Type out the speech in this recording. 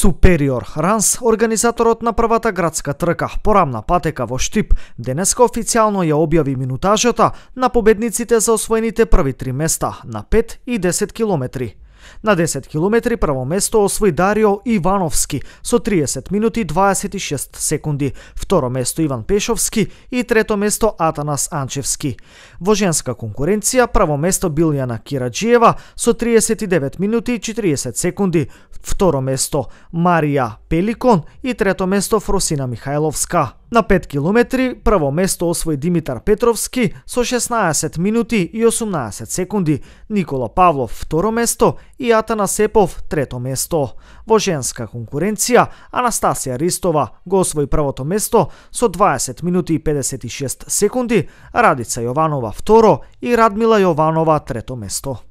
Супериор Хранс, организаторот на првата градска трка порамна патека во Штип, денеска официјално ја објави минутажата на победниците за освоените први три места на 5 и 10 километри. На 10 километри прво место освои Дарио Ивановски со 30 минути 26 секунди, второ место Иван Пешовски и трето место Атанас Анчевски. Во женска конкуренција прво место Билјана Кираджиева со 39 минути 40 секунди, второ место Марија Пеликон и трето место Фросина Михајловска. На 5 километри прво место освои Димитар Петровски со 16 минути и 18 секунди, Никола Павлов второ место и Атана Сепов трето место. Во женска конкуренција Анастасија Ристова го освои првото место со 20 минути и 56 секунди, Радица Јованова второ и Радмила Јованова трето место.